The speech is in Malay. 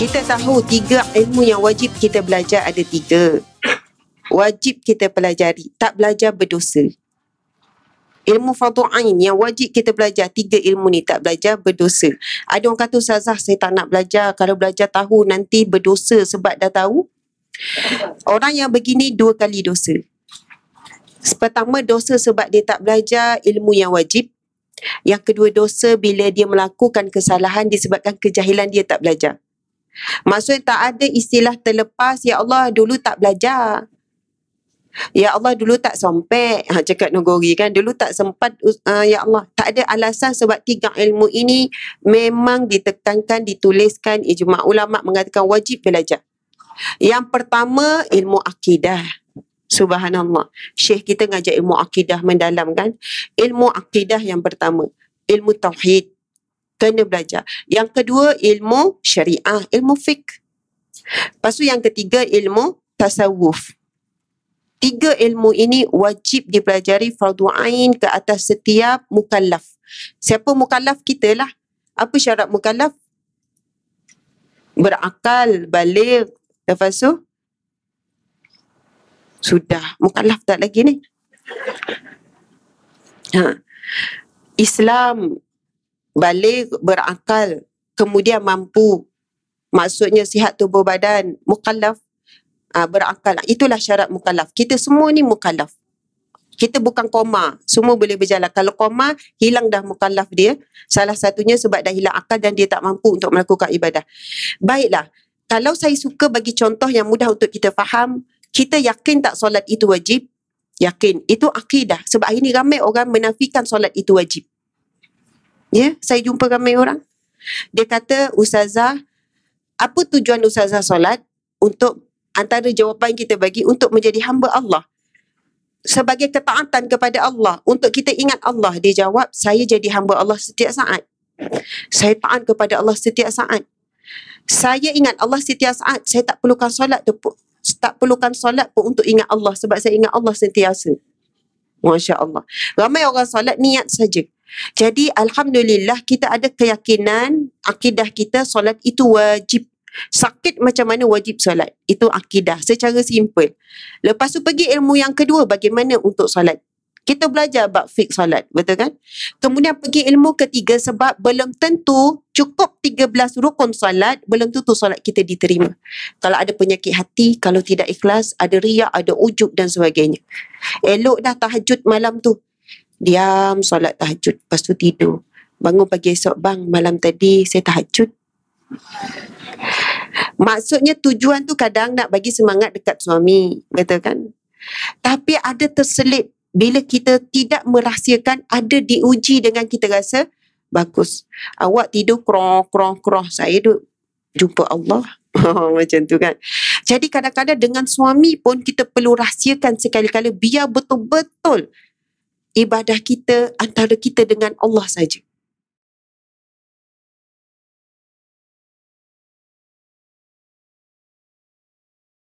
Kita tahu tiga ilmu yang wajib kita belajar ada tiga. Wajib kita pelajari. Tak belajar berdosa. Ilmu fardu ain yang wajib kita belajar tiga ilmu ni tak belajar berdosa. Ada orang kata ustazah saya tak nak belajar kalau belajar tahu nanti berdosa sebab dah tahu. Orang yang begini dua kali dosa. Pertama dosa sebab dia tak belajar ilmu yang wajib. Yang kedua dosa bila dia melakukan kesalahan disebabkan kejahilan dia tak belajar. Maksudnya tak ada istilah terlepas, Ya Allah dulu tak belajar. Ya Allah dulu tak sompek, ha, cakap Nogori kan, dulu tak sempat, uh, Ya Allah. Tak ada alasan sebab tiga ilmu ini memang ditekankan, dituliskan, ijma ulama mengatakan wajib belajar. Yang pertama ilmu akidah. Subhanallah. Syekh kita ngajak ilmu akidah mendalam kan. Ilmu akidah yang pertama. Ilmu tauhid kena belajar. Yang kedua ilmu syariah, ilmu fik. Lepas tu yang ketiga ilmu tasawuf. Tiga ilmu ini wajib dipelajari fardu ain ke atas setiap mukallaf. Siapa mukallaf kita lah. Apa syarat mukallaf? Berakal, balik. Lepas tu? Sudah. Mukallaf tak lagi ni. Ha. Islam balik berakal kemudian mampu maksudnya sihat tubuh badan mukallaf uh, berakal itulah syarat mukallaf kita semua ni mukallaf kita bukan koma semua boleh berjalan kalau koma hilang dah mukallaf dia salah satunya sebab dah hilang akal dan dia tak mampu untuk melakukan ibadah baiklah kalau saya suka bagi contoh yang mudah untuk kita faham kita yakin tak solat itu wajib yakin itu akidah sebab hari ini ramai orang menafikan solat itu wajib Ya, saya jumpa ramai orang. Dia kata, Ustazah, apa tujuan Ustazah solat? Untuk antara jawapan kita bagi, untuk menjadi hamba Allah. Sebagai ketaatan kepada Allah. Untuk kita ingat Allah. Dia jawab, saya jadi hamba Allah setiap saat. Saya taat kepada Allah setiap saat. Saya ingat Allah setiap saat. Saya tak perlukan solat tu pun. Tak perlukan solat pun untuk ingat Allah. Sebab saya ingat Allah sentiasa. Masya Allah. Ramai orang solat niat saja. Jadi Alhamdulillah kita ada keyakinan akidah kita solat itu wajib. Sakit macam mana wajib solat. Itu akidah secara simple. Lepas tu pergi ilmu yang kedua bagaimana untuk solat. Kita belajar bab fiqh solat, betul kan? Kemudian pergi ilmu ketiga sebab belum tentu cukup 13 rukun solat, belum tentu solat kita diterima. Kalau ada penyakit hati, kalau tidak ikhlas, ada riak, ada ujub dan sebagainya. Elok dah tahajud malam tu, Diam, solat tahajud. Lepas tu tidur. Bangun pagi esok, bang, malam tadi saya tahajud. Maksudnya tujuan tu kadang nak bagi semangat dekat suami. betul kan? Tapi ada terselit. Bila kita tidak merahsiakan, ada diuji dengan kita rasa, bagus. Awak tidur kroh, kroh, kroh. Saya duduk jumpa Allah. Macam tu kan? Jadi kadang-kadang dengan suami pun kita perlu rahsiakan sekali-kali biar betul-betul ibadah kita antara kita dengan Allah saja.